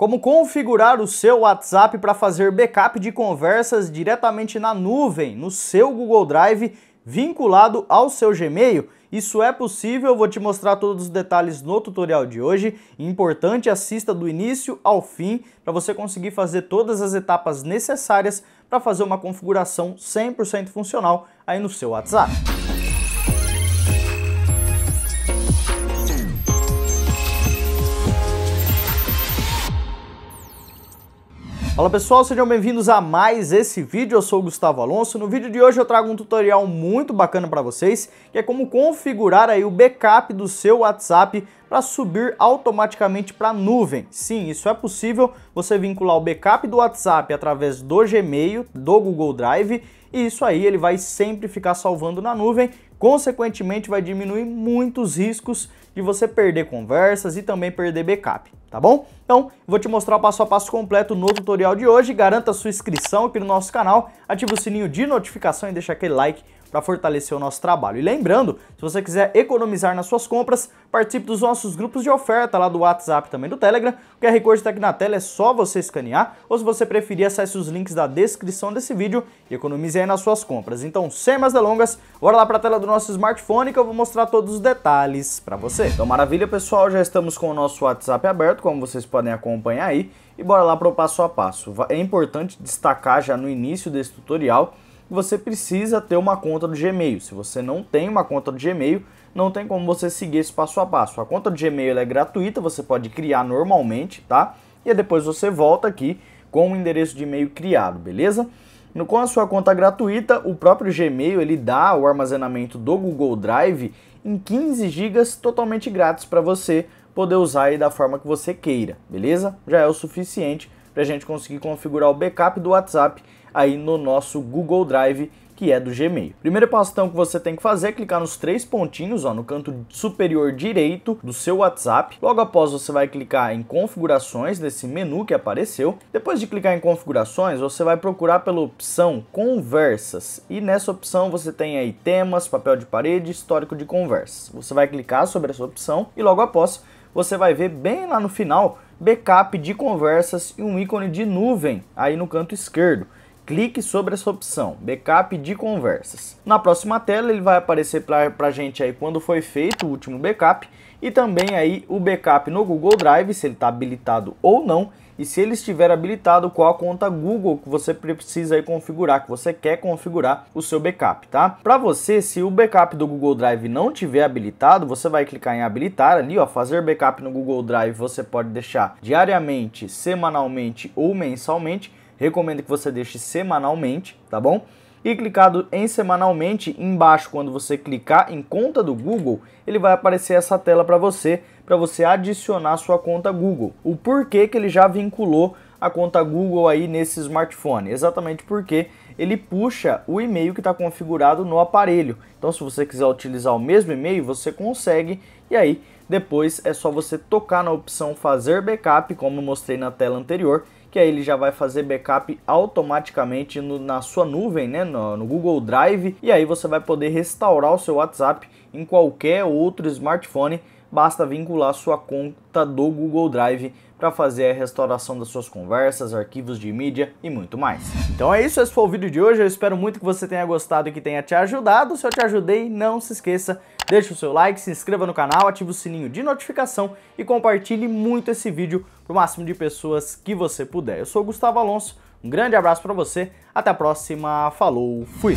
Como configurar o seu WhatsApp para fazer backup de conversas diretamente na nuvem, no seu Google Drive, vinculado ao seu Gmail? Isso é possível, vou te mostrar todos os detalhes no tutorial de hoje. Importante, assista do início ao fim para você conseguir fazer todas as etapas necessárias para fazer uma configuração 100% funcional aí no seu WhatsApp. Fala pessoal, sejam bem-vindos a mais esse vídeo, eu sou o Gustavo Alonso. No vídeo de hoje eu trago um tutorial muito bacana para vocês, que é como configurar aí o backup do seu WhatsApp para subir automaticamente para a nuvem. Sim, isso é possível, você vincular o backup do WhatsApp através do Gmail, do Google Drive, e isso aí ele vai sempre ficar salvando na nuvem, consequentemente vai diminuir muitos riscos de você perder conversas e também perder backup, tá bom? Então, vou te mostrar o passo a passo completo no tutorial de hoje. Garanta sua inscrição aqui no nosso canal, ativa o sininho de notificação e deixa aquele like para fortalecer o nosso trabalho. E lembrando, se você quiser economizar nas suas compras, participe dos nossos grupos de oferta lá do WhatsApp também do Telegram. O QR Code está aqui na tela, é só você escanear, ou se você preferir, acesse os links da descrição desse vídeo e economize aí nas suas compras. Então, sem mais delongas, bora lá para a tela do nosso smartphone que eu vou mostrar todos os detalhes para você. Então, maravilha, pessoal, já estamos com o nosso WhatsApp aberto, como vocês podem acompanhar aí, e bora lá para o passo a passo. É importante destacar já no início desse tutorial você precisa ter uma conta do Gmail. Se você não tem uma conta do Gmail, não tem como você seguir esse passo a passo. A conta do Gmail é gratuita, você pode criar normalmente, tá? E depois você volta aqui com o endereço de e-mail criado, beleza? No, com a sua conta gratuita, o próprio Gmail ele dá o armazenamento do Google Drive em 15 GB totalmente grátis para você poder usar aí da forma que você queira, beleza? Já é o suficiente para a gente conseguir configurar o backup do WhatsApp aí no nosso Google Drive que é do Gmail. Primeiro passo então que você tem que fazer é clicar nos três pontinhos, ó, no canto superior direito do seu WhatsApp. Logo após você vai clicar em configurações nesse menu que apareceu. Depois de clicar em configurações, você vai procurar pela opção conversas e nessa opção você tem aí temas, papel de parede, histórico de conversas. Você vai clicar sobre essa opção e logo após você vai ver bem lá no final backup de conversas e um ícone de nuvem aí no canto esquerdo clique sobre essa opção, backup de conversas. Na próxima tela ele vai aparecer para a gente aí quando foi feito o último backup e também aí o backup no Google Drive, se ele está habilitado ou não, e se ele estiver habilitado, qual a conta Google que você precisa aí configurar, que você quer configurar o seu backup, tá? Para você, se o backup do Google Drive não tiver habilitado, você vai clicar em habilitar ali, ó, fazer backup no Google Drive, você pode deixar diariamente, semanalmente ou mensalmente, recomendo que você deixe semanalmente, tá bom? E clicado em semanalmente, embaixo quando você clicar em conta do Google, ele vai aparecer essa tela para você, para você adicionar sua conta Google. O porquê que ele já vinculou a conta Google aí nesse smartphone, exatamente porque ele puxa o e-mail que está configurado no aparelho. Então, se você quiser utilizar o mesmo e-mail, você consegue. E aí, depois é só você tocar na opção Fazer Backup, como eu mostrei na tela anterior, que aí ele já vai fazer backup automaticamente no, na sua nuvem, né, no, no, Google Drive, e aí você vai poder restaurar o seu WhatsApp em qualquer outro smartphone, basta vincular sua conta do Google Drive para fazer a restauração das suas conversas, arquivos de mídia e muito mais. Então é isso, esse foi o vídeo de hoje. Eu espero muito que você tenha gostado e que tenha te ajudado. Se eu te ajudei, não se esqueça, deixa o seu like, se inscreva no canal, ative o sininho de notificação e compartilhe muito esse vídeo para o máximo de pessoas que você puder. Eu sou o Gustavo Alonso, um grande abraço para você, até a próxima, falou, fui!